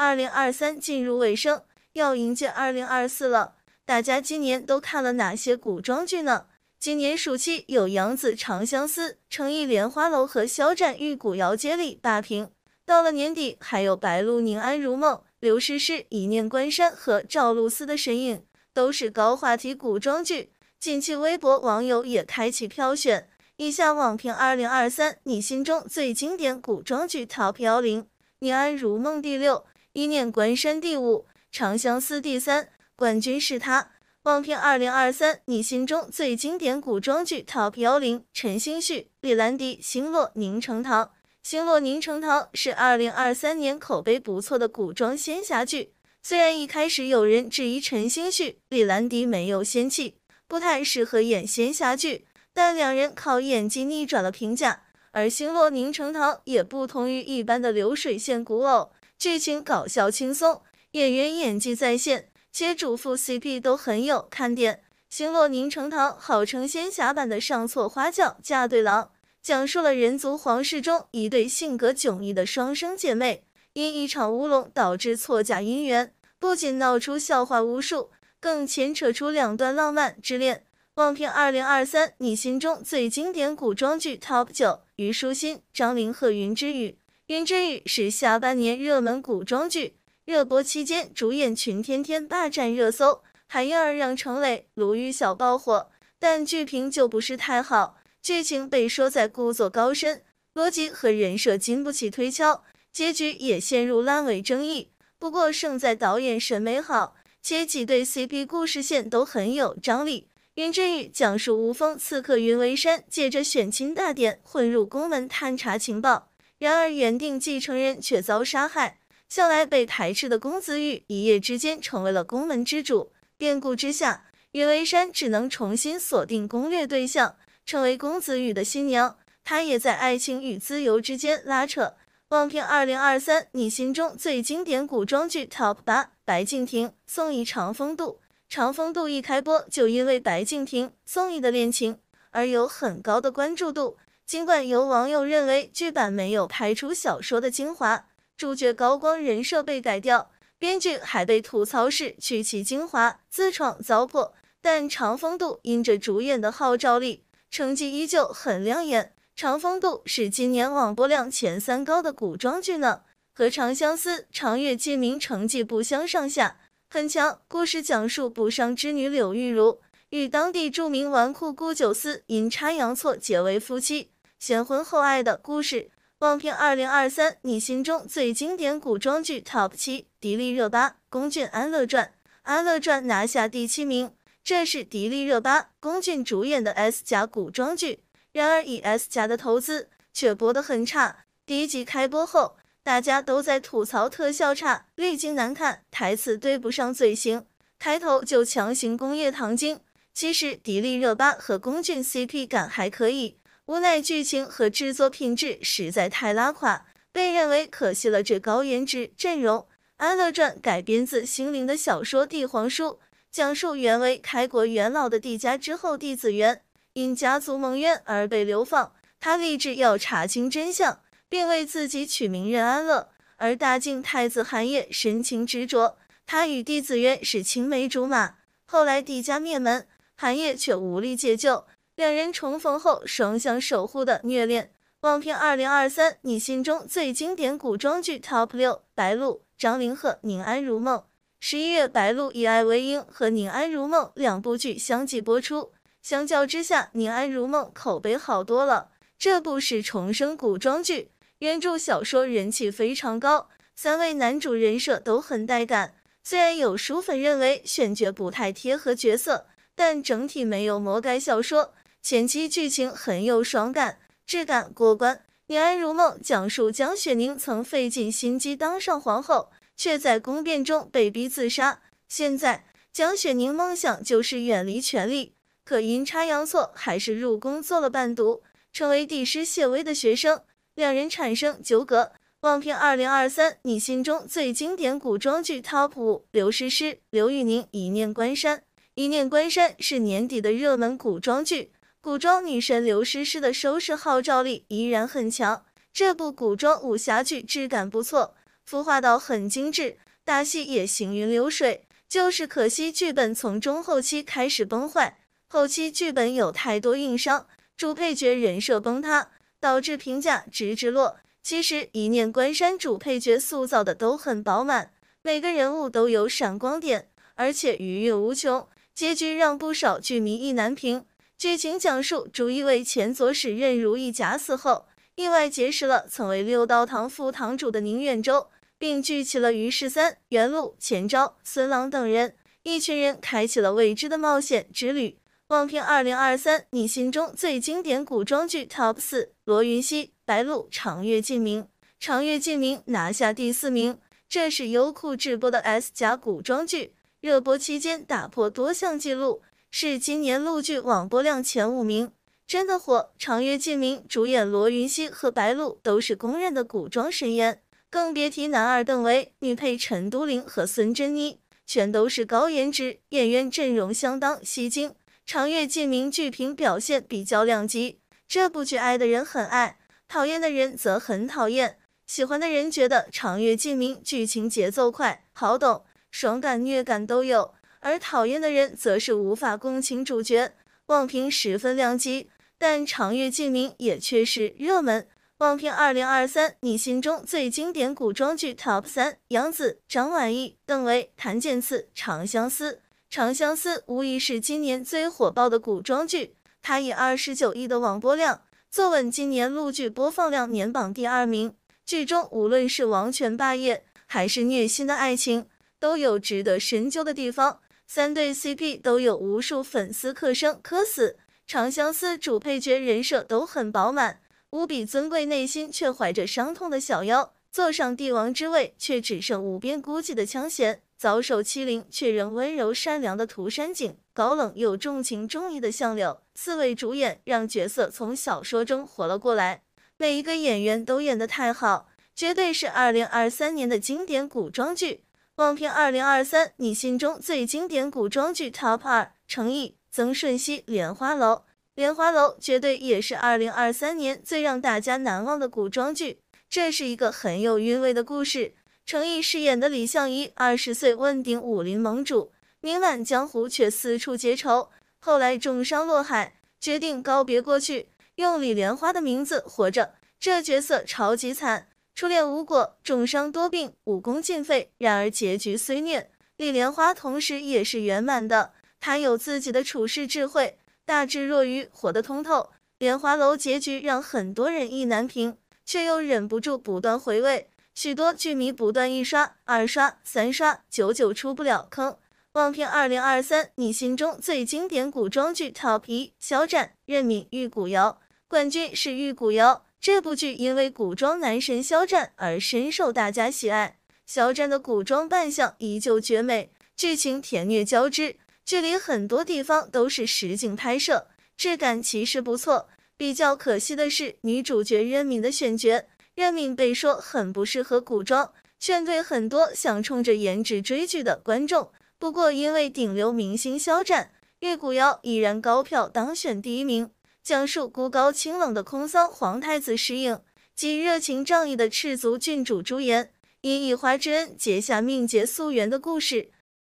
二零二三进入尾声，要迎接二零二四了。大家今年都看了哪些古装剧呢？今年暑期有杨紫《长相思》、成毅莲花楼》和肖战《玉骨遥》接力霸屏。到了年底，还有白鹿《宁安如梦》、刘诗诗《一念关山》和赵露思的身影，都是高话题古装剧。近期微博网友也开启票选，以下网评二零二三你心中最经典古装剧 TOP 幺零，《宁安如梦》第六。一念关山第五，长相思第三，冠军是他。望片二零二三，你心中最经典古装剧 TOP 幺零，陈星旭、李兰迪、星落凝成糖。星落凝成糖是二零二三年口碑不错的古装仙侠剧。虽然一开始有人质疑陈星旭、李兰迪没有仙气，不太适合演仙侠剧，但两人靠演技逆转了评价。而星落凝成糖也不同于一般的流水线古偶。剧情搞笑轻松，演员演技在线，且主副 CP 都很有看点。星落凝成糖，号称仙侠版的“上错花轿嫁对郎”，讲述了人族皇室中一对性格迥异的双生姐妹，因一场乌龙导致错嫁姻缘，不仅闹出笑话无数，更牵扯出两段浪漫之恋。望评二零二三，你心中最经典古装剧 TOP 九：虞书欣、张凌赫、云之羽。《云之羽》是下半年热门古装剧，热播期间主演群天天霸占热搜，海燕儿让程磊、鲁豫小爆火，但剧评就不是太好，剧情被说在故作高深，逻辑和人设经不起推敲，结局也陷入烂尾争议。不过胜在导演审美好，且几对 CP 故事线都很有张力。《云之羽》讲述无锋刺客云为山，借着选亲大典混入宫门探查情报。然而原定继承人却遭杀害，向来被排斥的公子羽一夜之间成为了宫门之主。变故之下，云为山只能重新锁定攻略对象，成为公子羽的新娘。他也在爱情与自由之间拉扯。网评二零二三，你心中最经典古装剧 TOP 八，白敬亭宋轶《长风渡》。《长风渡》一开播，就因为白敬亭宋轶的恋情而有很高的关注度。尽管有网友认为剧版没有拍出小说的精华，主角高光人设被改掉，编剧还被吐槽是取其精华，自创糟粕。但长风渡因着主演的号召力，成绩依旧很亮眼。长风渡是今年网播量前三高的古装剧呢，和长相思、长月烬明成绩不相上下，很强。故事讲述不伤之女柳玉茹与当地著名纨绔顾九思阴差阳错结为夫妻。先婚后爱的故事，望片二零二三，你心中最经典古装剧 TOP 七，迪丽热巴、龚俊《安乐传》，《安乐传》拿下第七名。这是迪丽热巴、龚俊主演的 S 甲古装剧，然而以 S 甲的投资却播得很差。第一集开播后，大家都在吐槽特效差、滤镜难看、台词对不上嘴型，开头就强行工业糖精。其实迪丽热巴和龚俊 CP 感还可以。无奈剧情和制作品质实在太拉垮，被认为可惜了这高颜值阵容。《安乐传》改编自心灵的小说《帝皇书》，讲述原为开国元老的帝家之后帝子渊，因家族蒙冤而被流放。他立志要查清真相，并为自己取名任安乐。而大晋太子韩烨深情执着，他与帝子渊是青梅竹马。后来帝家灭门，韩烨却无力解救。两人重逢后双向守护的虐恋网评二零二三你心中最经典古装剧 TOP 六白鹿张凌赫宁安如梦十一月白鹿以爱为营和宁安如梦两部剧相继播出，相较之下宁安如梦口碑好多了。这部是重生古装剧，原著小说人气非常高，三位男主人设都很带感。虽然有书粉认为选角不太贴合角色，但整体没有魔改小说。前期剧情很有爽感，质感过关。《宁安如梦》讲述江雪凝曾费尽心机当上皇后，却在宫变中被逼自杀。现在江雪凝梦想就是远离权力，可阴差阳错还是入宫做了伴读，成为帝师谢威的学生，两人产生纠葛。望评二零二三你心中最经典古装剧 TOP 五：刘诗诗、刘宇宁，《一念关山》。《一念关山》是年底的热门古装剧。古装女神刘诗诗的收视号召力依然很强。这部古装武侠剧质感不错，孵化到很精致，打戏也行云流水。就是可惜剧本从中后期开始崩坏，后期剧本有太多硬伤，主配角人设崩塌，导致评价直直落。其实《一念关山》主配角塑造的都很饱满，每个人物都有闪光点，而且愉悦无穷。结局让不少剧迷意难平。剧情讲述，竹一为前左使任如意假死后，意外结识了曾为六道堂副堂主的宁远舟，并聚齐了于十三、袁露、钱昭、孙郎等人，一群人开启了未知的冒险之旅。望评二零二三，你心中最经典古装剧 TOP 四，罗云熙、白鹿、长月烬明、长月烬明拿下第四名。这是优酷直播的 S 加古装剧，热播期间打破多项记录。是今年陆剧网播量前五名，真的火。长月烬明主演罗云熙和白鹿都是公认的古装神颜，更别提男二邓为、女配陈都灵和孙珍妮，全都是高颜值演员，阵容相当吸睛。长月烬明剧评表现比较量级，这部剧爱的人很爱，讨厌的人则很讨厌。喜欢的人觉得长月烬明剧情节奏快，好懂，爽感虐感都有。而讨厌的人则是无法共情主角，网评十分量级，但长月烬明也却是热门。网评二零二三你心中最经典古装剧 TOP 三：杨紫、张晚意、邓为、谭健次、长相思》。《长相思》无疑是今年最火爆的古装剧，它以二十九亿的网播量坐稳今年陆剧播放量年榜第二名。剧中无论是王权霸业还是虐心的爱情，都有值得深究的地方。三对 CP 都有无数粉丝磕生磕死，《长相思》主配角人设都很饱满，无比尊贵，内心却怀着伤痛的小夭，坐上帝王之位却只剩无边孤寂的枪弦，遭受欺凌却仍温柔善良的涂山璟，高冷又重情重义的相柳，四位主演让角色从小说中活了过来，每一个演员都演得太好，绝对是二零二三年的经典古装剧。望片二零二三，你心中最经典古装剧 TOP 二，成毅、曾舜晞《莲花楼》。《莲花楼》绝对也是二零二三年最让大家难忘的古装剧。这是一个很有韵味的故事。成毅饰演的李相夷，二十岁问鼎武林盟主，名满江湖，却四处结仇。后来重伤落海，决定告别过去，用李莲花的名字活着。这角色超级惨。初恋无果，重伤多病，武功尽废。然而结局虽虐，李莲花同时也是圆满的。她有自己的处世智慧，大智若愚，活得通透。莲花楼结局让很多人意难平，却又忍不住不断回味。许多剧迷不断一刷、二刷、三刷，久久出不了坑。望片二零二三，你心中最经典古装剧 TOP 一，肖战任敏玉骨遥，冠军是玉骨遥。这部剧因为古装男神肖战而深受大家喜爱，肖战的古装扮相依旧绝美，剧情甜虐交织，剧里很多地方都是实景拍摄，质感其实不错。比较可惜的是女主角任敏的选角，任敏被说很不适合古装，劝退很多想冲着颜值追剧的观众。不过因为顶流明星肖战，《月谷遥》依然高票当选第一名。讲述孤高清冷的空桑皇太子石影及热情仗义的赤足郡主朱颜，因一花之恩结下命劫夙缘的故事。